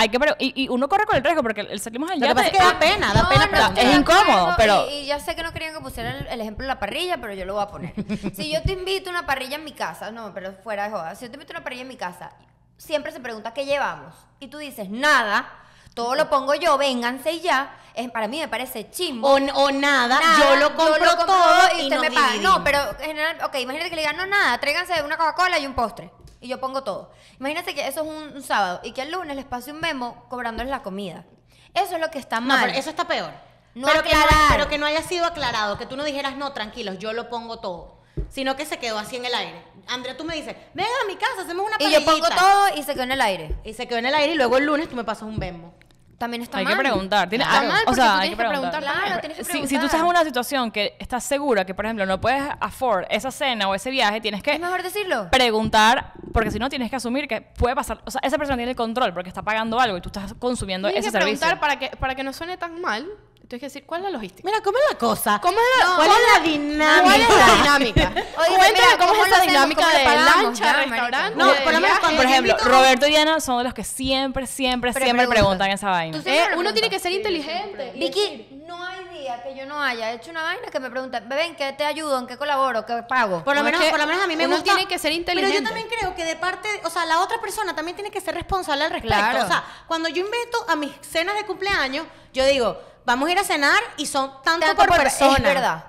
hay que pero y, y, uno corre con el riesgo porque salimos al yate. Lo que pasa es que da pena, da pena pero Es incómodo, pero. Y, ya sé que no querían que pusiera el, ejemplo de la parrilla, pero yo lo voy a poner. si yo te invito a una parrilla en mi casa, no, pero fuera de joda, si yo te invito a una parrilla en mi casa, siempre se pregunta qué llevamos. Y tú dices, nada. Todo lo pongo yo, vénganse y ya. para mí me parece chimbo. O, o nada, yo lo compro, todo y, usted me paga. No, pero en general, ok, imagínate que le digan, no, nada, tráiganse una Coca-Cola y un postre y yo pongo todo. imagínate que eso es un, sábado y que el lunes les pase un memo cobrándoles la comida. Eso es lo que está mal. No, pero eso está peor. pero Que no, haya sido aclarado, que tú no dijeras, no, tranquilos, yo lo pongo todo sino que se quedó así en el aire. Andrea, tú me dices, venga a mi casa, hacemos una paellita. Y yo pongo todo y se quedó en el aire. Y se quedó en el aire y luego el lunes tú me pasas un memo también está mal. Hay que preguntar. Tienes, está mal o tú tienes que preguntar. Si, tú estás en una situación que estás segura que, por ejemplo, no puedes afford esa cena o ese viaje, tienes que... ¿Es mejor decirlo? Preguntar, porque si no tienes que asumir que puede pasar... O sea, esa persona tiene el control porque está pagando algo y tú estás consumiendo tienes ese que preguntar para que, para que no suene tan mal Tienes que decir, ¿cuál es la logística? Mira, ¿cómo es la cosa? ¿Cómo es la, ¿cuál, la dinámica? ¿Cuál es la dinámica? Oye, mira, ¿cómo, es esa dinámica de lancha, restaurante? No, por lo por ejemplo, Roberto y Diana son los que siempre, siempre, siempre preguntan esa vaina. Eh, uno tiene que ser inteligente. Vicky, no hay día que yo no haya hecho una vaina que me pregunte, bebé, qué te ayudo? ¿En qué colaboro? ¿Qué pago? Por lo, menos, por lo menos a mí me gusta. tiene que ser inteligente. Pero yo también creo que de parte, o sea, la otra persona también tiene que ser responsable al respecto. O sea, cuando yo invento a mis cenas de cumpleaños, yo digo vamos a ir a cenar y son tanto, por, persona. Es verdad.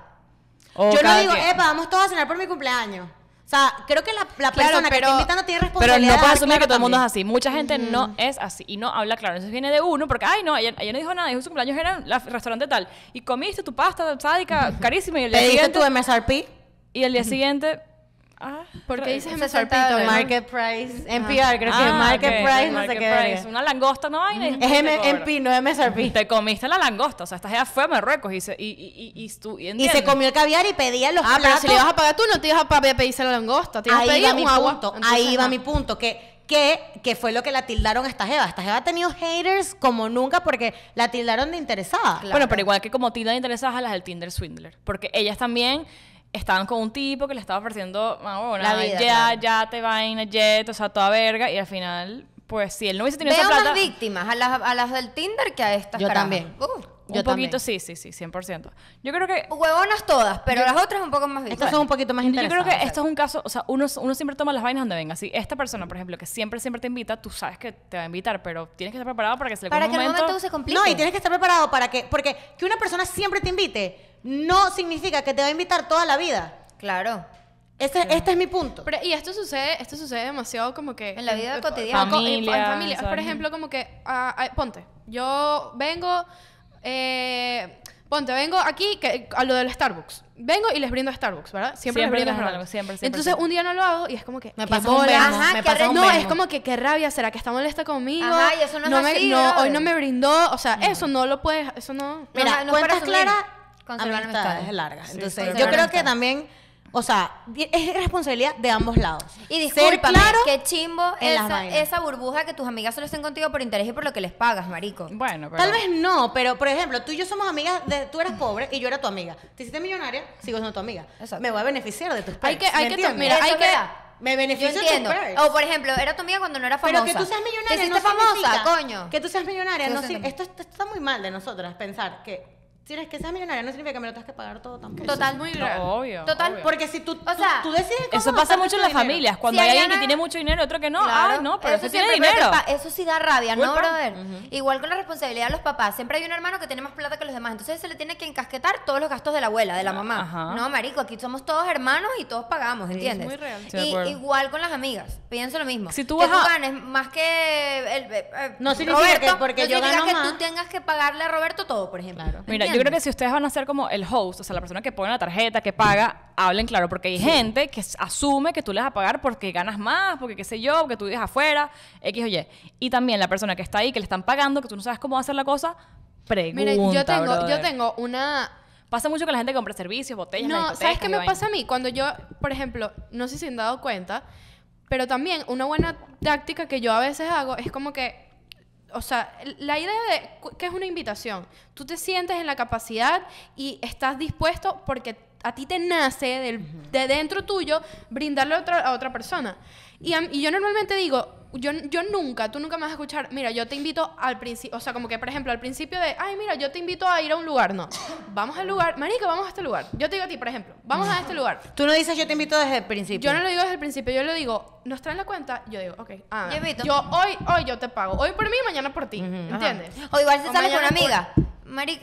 Oh, Yo no digo, epa, vamos todos a cenar por mi cumpleaños. O sea, creo que la, persona pero, que está invitando tiene responsabilidad. Pero no puedes asumir que todo el mundo es así. Mucha gente no es así y no habla claro. Entonces viene de uno porque, ay, no, ella, no dijo nada, dijo su cumpleaños era el restaurante tal. Y comiste tu pasta sádica, carísima. Y el día siguiente, tu MSRP? Y el día siguiente Ah, porque dices me market price, NPR, creo que ah, market price, no sé qué. es Una langosta no hay. Mm. Es MP, no MSRP. Te comiste la langosta, o sea, esta ya fue a Marruecos y se, y, y, y, tú, y, se comió el caviar y pedía los ah, pero si lo ibas a pagar tú, no te ibas a pedirse la langosta, ahí va mi Punto, ahí va mi punto, que fue lo que la tildaron a esta jeva. Esta jeva ha tenido haters como nunca porque la tildaron de interesada. Bueno, pero igual que como tildan de interesada a las del Tinder Swindler. Porque ellas también estaban con un tipo que le estaba ofreciendo, la vida, ya, ya te vaina, jet, o sea, toda verga, y al final, pues si él no hubiese tenido esa plata... más víctimas a las, a las del Tinder que a estas también un poquito, sí, sí, sí, 100%. Yo creo que... Huevonas todas, pero las otras un poco más Estas son un poquito más interesantes. Yo creo que esto es un caso, o sea, uno, siempre toma las vainas donde venga. Si esta persona, por ejemplo, que siempre, siempre te invita, tú sabes que te va a invitar, pero tienes que estar preparado para que se le Para que no el momento se complique. No, y tienes que estar preparado para que... Porque que una persona siempre te invite no significa que te va a invitar toda la vida. Claro. Este, este es mi punto. Pero, y esto sucede, esto sucede demasiado como que... En la vida cotidiana. Familia, en, familia. Por ejemplo, como que... Ah, ah, ponte, yo vengo eh, ponte, vengo aquí a lo del Starbucks. Vengo y les brindo Starbucks, ¿verdad? Siempre, les brindo Starbucks. siempre, Entonces un día no lo hago y es como que. Me pasa un me No, es como que qué rabia, será que está molesta conmigo. Ajá, y eso no, es así, no, Hoy no me brindó. O sea, eso no lo puedes. Eso no. Mira, no, no es cuentas amistades Entonces, yo creo que también o sea, es responsabilidad de ambos lados. Y discúlpame, claro qué chimbo esa, esa, burbuja que tus amigas solo estén contigo por interés y por lo que les pagas, marico. Bueno, pero... Tal vez no, pero por ejemplo, tú y yo somos amigas, de, tú eras pobre y yo era tu amiga. Te hiciste millonaria, sigo siendo tu amiga. Me voy a beneficiar de tus hay Que, hay que, mira, hay que... Me beneficio de O por ejemplo, era tu amiga cuando no era famosa. Pero que tú seas millonaria no famosa, coño. Que tú seas millonaria. No, esto, esto está muy mal de nosotras, pensar que si eres que esa millonaria no significa que me lo tengas que pagar todo tampoco. Total, muy grave. obvio. Total, porque si tú, o sea, tú, decides cómo Eso pasa mucho en las familias. Cuando hay alguien que tiene mucho dinero, otro que no. Claro, no, pero eso, es tiene dinero. Eso sí da rabia, ¿no, brother? Igual con la responsabilidad de los papás. Siempre hay un hermano que tiene más plata que los demás. Entonces se le tiene que encasquetar todos los gastos de la abuela, de la mamá. Ajá. No, marico, aquí somos todos hermanos y todos pagamos, ¿entiendes? es muy real. y, igual con las amigas. Pienso lo mismo. Si tú, que ganes más que. El, eh, no significa que porque yo gano que tú tengas que pagarle a Roberto todo, por ejemplo. Mira, yo creo que si ustedes van a ser como el host, o sea, la persona que pone la tarjeta, que paga, hablen claro, porque hay gente que asume que tú les vas a pagar porque ganas más, porque qué sé yo, porque tú vives afuera, X o Y. Y también la persona que está ahí, que le están pagando, que tú no sabes cómo hacer la cosa, pregunta. Mira, yo tengo, yo tengo una, Pasa mucho que la gente compra servicios, botellas. No, ¿sabes qué me pasa a mí? Cuando yo, por ejemplo, no sé si han dado cuenta, pero también una buena táctica que yo a veces hago es como que o sea, la idea de que es una invitación. Tú te sientes en la capacidad y estás dispuesto porque a ti te nace de dentro tuyo brindarle a otra, a otra persona. Y, yo normalmente digo, yo, yo, nunca, tú nunca me vas a escuchar, mira, yo te invito al principio, o sea, como que, por ejemplo, al principio de, ay, mira, yo te invito a ir a un lugar, no. Vamos al lugar, marica, vamos a este lugar. Yo te digo a ti, por ejemplo, vamos a este lugar. Tú no dices yo te invito desde el principio. Yo no lo digo desde el principio, yo lo digo, nos traen la cuenta, yo digo, ok, ah, yo, hoy, hoy yo te pago, hoy por mí, mañana por ti, ¿entiendes? O igual si sales con una amiga. Maric,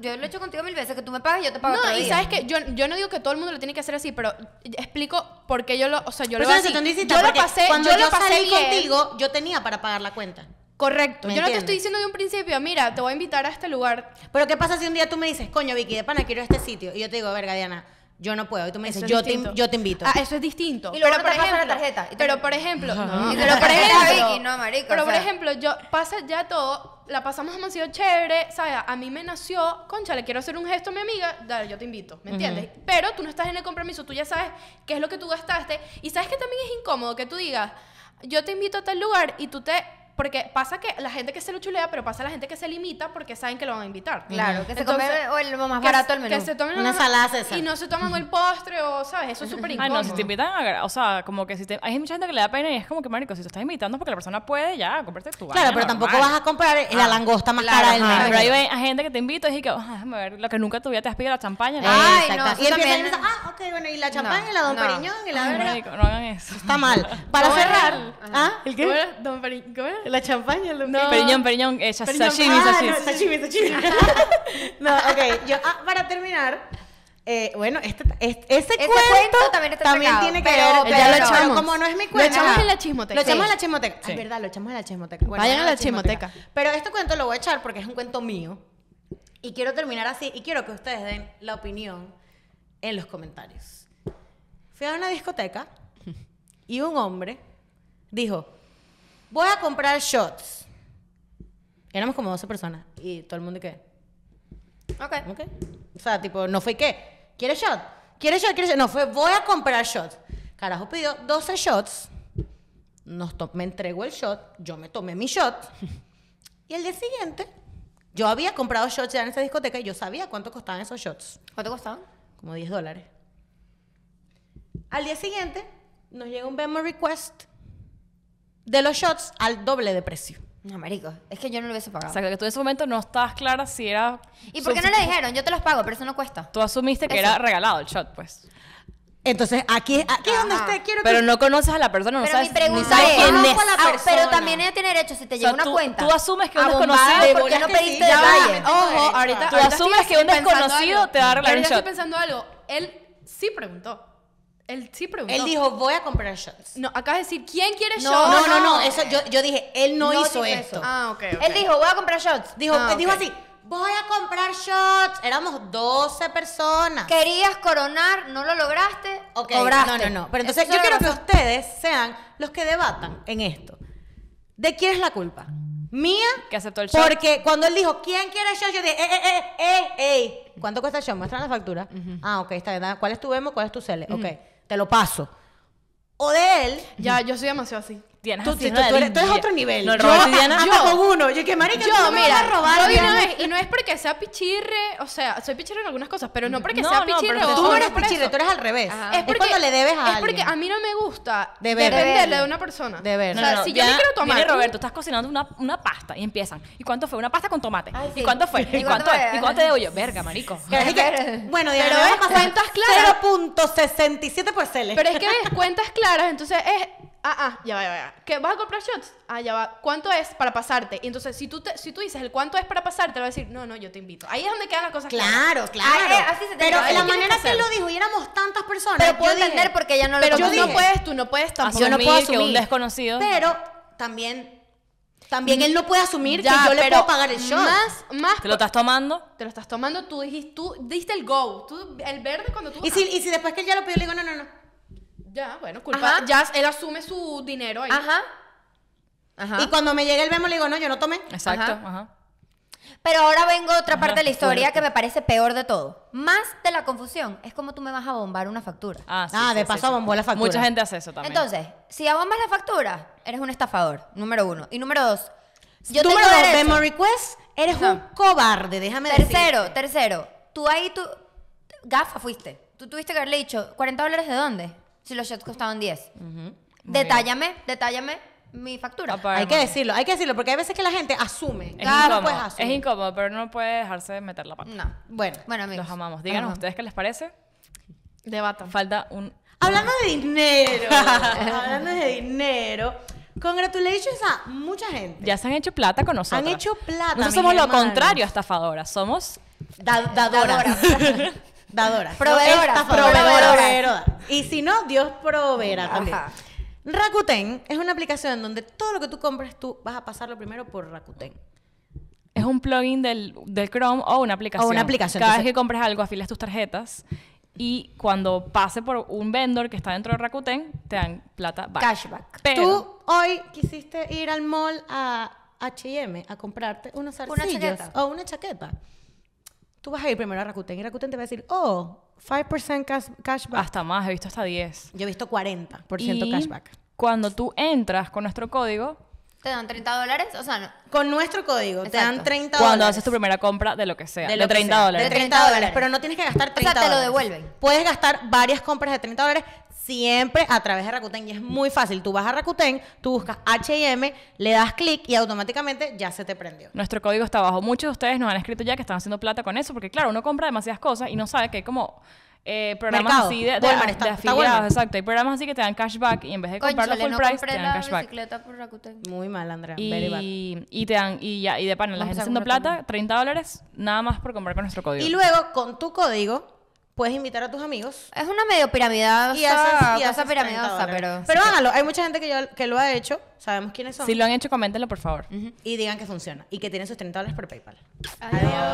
yo lo he hecho contigo mil veces, que tú me pagas y yo te pago No, y sabes que yo, yo no digo que todo el mundo lo tiene que hacer así, pero explico por qué yo lo, o sea, yo lo yo lo pasé, cuando yo, lo pasé salí contigo, yo tenía para pagar la cuenta. Correcto. Yo no te estoy diciendo de un principio, mira, te voy a invitar a este lugar. Pero ¿qué pasa si un día tú me dices, coño, Vicky, de pana quiero este sitio? Y yo te digo, verga, Diana, yo no puedo. Y tú me dices, yo te, yo te invito. Ah, eso es distinto. Y luego no te la tarjeta, Pero por ejemplo, no. no, lo por Vicky, no, pero por ejemplo, yo pasa ya todo la pasamos demasiado chévere, ¿sabes? A mí me nació, concha, le quiero hacer un gesto a mi amiga, dale, yo te invito, ¿me entiendes? Pero tú no estás en el compromiso, tú ya sabes qué es lo que tú gastaste y sabes que también es incómodo que tú digas, yo te invito a tal lugar y tú te porque pasa que la gente que se lo chulea, pero pasa la gente que se limita porque saben que lo van a invitar. Claro, que se tome o el más barato el menú. Que se tomen una salada César. Y no se toman el postre o, ¿sabes? Eso es súper incómodo. Ay, no, si te invitan a... O sea, como que si te... Hay mucha gente que le da pena y es como que, marico, si te estás invitando porque la persona puede, ya, comprarte tu Claro, pero tampoco vas a comprar la ah. langosta más cara del menú. Pero hay gente que te invita y que, ah, ver, lo que nunca tuviera te has pedido la champaña. y empiezan a ah, ok, bueno, y la champaña, y la Don Periñón, y la verdad no hagan eso. Está mal. Para cerrar... ¿Ah? ¿El qué? Don la champaña, lo no. Periñón, periñón, eh, periñón, sashimi, ah, No, sashimi, sashimi. no, ok, yo, ah, para terminar, eh, bueno, este, este ese, cuento, también, tiene que pero, ver. Ya lo echamos. Pero como no es mi cuento. Lo echamos en la chismoteca. Lo echamos en la chismoteca. Ah, es verdad, lo echamos en la chismoteca. Bueno, Vayan a la, chismoteca. Pero este cuento lo voy a echar porque es un cuento mío. Y quiero terminar así. Y quiero que ustedes den la opinión en los comentarios. Fui a una discoteca y un hombre dijo: voy a comprar shots. Éramos como 12 personas y todo el mundo qué. Ok. Ok. O sea, tipo, no fue qué. ¿Quieres shot? ¿Quieres shot? ¿Quieres No fue, voy a comprar shots. Carajo pidió 12 shots. Nos me entregó el shot, yo me tomé mi shot. Y el día siguiente, yo había comprado shots ya en esa discoteca y yo sabía cuánto costaban esos shots. ¿Cuánto costaban? Como 10 dólares. Al día siguiente, nos llega un memo request de los shots al doble de precio. No, marico, es que yo no lo hubiese pagado. O sea, que tú en ese momento no estabas clara si era... ¿Y por qué no le dijeron? Yo te los pago, pero eso no cuesta. Tú asumiste que era regalado el shot, pues. Entonces, aquí, aquí es donde quiero Pero no conoces a la persona, no Pero sabes mi pregunta es, quién es. Ah, pero también ella tiene derecho, si te llega una cuenta. tú asumes que un desconocido- ¿por no Ojo, ahorita- Tú asumes que un te va a regalar un Pero Yo estoy pensando algo. Él sí preguntó. Él sí preguntó. Él dijo, voy a comprar shots. No, acabas de decir, ¿quién quiere shots? No, no, no, eso yo, dije, él no, hizo Eso. Ah, okay, ok. Él dijo, voy a comprar shots. Dijo, ah, así, voy a comprar shots. Éramos 12 personas. Querías coronar, no lo lograste, Ok No, no, no. Pero entonces yo quiero que ustedes sean los que debatan en esto. ¿De quién es la culpa? Mía. Que aceptó el shot Porque cuando él dijo, ¿quién quiere shots? Yo dije, eh, eh, eh, eh, ¿Cuánto cuesta el show? Muestran la factura. Ah, ok, está bien. ¿Cuál es tu ¿Cuál es tu Cele? Ok te lo paso. O de él. Ya, yo soy demasiado así tienes tú, tú, eres, tú, eres, otro nivel. No, yo, con uno. Yo que marica, yo, no me vas a robar. y no es porque sea pichirre, o sea, soy pichirre en algunas cosas, pero no porque sea pichirre. tú no eres pichirre, tú eres al revés. Es, porque, cuando le debes a alguien. Es porque a mí no me gusta dependerle de una persona. de O sea, si yo le quiero tomar. Mire, Roberto, estás cocinando una, una, pasta y empiezan. ¿Y cuánto fue? Una pasta con tomate. ¿Y cuánto fue? ¿Y cuánto es? ¿Y cuánto te debo yo? Verga, marico. Bueno, Diana, cuentas claras. 0.67 por Pero es que ves cuentas claras, entonces es ah, ah, ya va, ya va. ¿Vas a comprar shots? Ah, ya va. ¿Cuánto es para pasarte? Y entonces, si tú, si tú dices el cuánto es para pasarte, le va a decir, no, no, yo te invito. Ahí es donde quedan las cosas claro. Claro, pero la manera que él lo dijo, y éramos tantas personas. Pero puedo entender porque ella no lo Pero tú no puedes, tú no puedes ah, tampoco. Yo no puedo asumir. un desconocido. Pero también también mm. él no puede asumir ya, que yo le puedo pagar el shot. Más, más. ¿Te lo estás tomando? Te lo estás tomando, tú dijiste, tú diste el go, el verde cuando tú. Y si, y si después que él ya lo pidió, le digo, no, no, no. Ya, bueno, culpa. Ya él asume su dinero ahí. Ajá. Ajá. Y cuando me llegue el memo le digo, no, yo no tomé. Exacto, ajá. Pero ahora vengo a otra parte de la historia que me parece peor de todo. Más de la confusión, es como tú me vas a bombar una factura. Ah, sí, ah, de paso bombó la factura. Mucha gente hace eso también. Entonces, si abombas la factura, eres un estafador, número uno. Y número dos, yo número tengo dos, memo request, eres un cobarde, déjame decir. Tercero, tercero, tú ahí tú gafa fuiste. Tú tuviste que haberle dicho, ¿40 dólares de dónde? si los shots costaban 10. Detállame, detállame mi factura. hay que decirlo, hay que decirlo, porque hay veces que la gente asume. Es, claro, pues, incómodo, es incómodo, pero no puede dejarse meter la pata. No. Bueno, bueno amigos. Los amamos. Díganos ustedes qué les parece. Debatan. Falta un... Hablando de dinero, hablando de dinero, congratulations a mucha gente. Ya se han hecho plata con nosotros. Han hecho plata. Nosotros somos lo contrario a estafadoras, somos... Da dadora. Proveedora. proveedora. Y si no, Dios proveerá también. Rakuten es una aplicación donde todo lo que tú compres tú vas a pasarlo primero por Rakuten. Es un plugin del, del Chrome o una aplicación. O una aplicación. Cada vez que compras algo, afilas tus tarjetas y cuando pase por un vendor que está dentro de Rakuten, te dan plata back. Cashback. Pero, tú hoy quisiste ir al mall a H&M a comprarte unos zarcillos o una chaqueta tú vas a ir primero a Rakuten y Rakuten te va a decir, oh, 5% cashback. Hasta más, he visto hasta 10. Yo he visto 40% cashback. Cuando tú entras con nuestro código, te dan 30 dólares, o sea, Con nuestro código te dan 30 Cuando haces tu primera compra de lo que sea, de, 30 dólares. De 30, dólares, pero no tienes que gastar 30 dólares. O sea, te lo devuelven. Puedes gastar varias compras de 30 dólares siempre a través de Rakuten y es muy fácil. Tú vas a Rakuten, tú buscas H&M, le das clic y automáticamente ya se te prendió. Nuestro código está abajo. Muchos de ustedes nos han escrito ya que están haciendo plata con eso porque, claro, uno compra demasiadas cosas y no sabe que hay como eh, programas así de, afiliados, exacto. Hay programas así que te dan cashback y en vez de comprarlo full price, te dan cashback. Bicicleta por Rakuten. Muy mal, Andrea. Y, te dan, y ya, y de pan, la gente haciendo plata, 30 dólares, nada más por comprar con nuestro código. Y luego, con tu código, puedes invitar a tus amigos. Es una medio piramidada. Y esa piramidosa, pero. Pero háganlo. Hay mucha gente que, lo ha hecho. Sabemos quiénes son. Si lo han hecho, coméntenlo, por favor. Y digan que funciona. Y que tienen sus 30 dólares por PayPal. Adiós.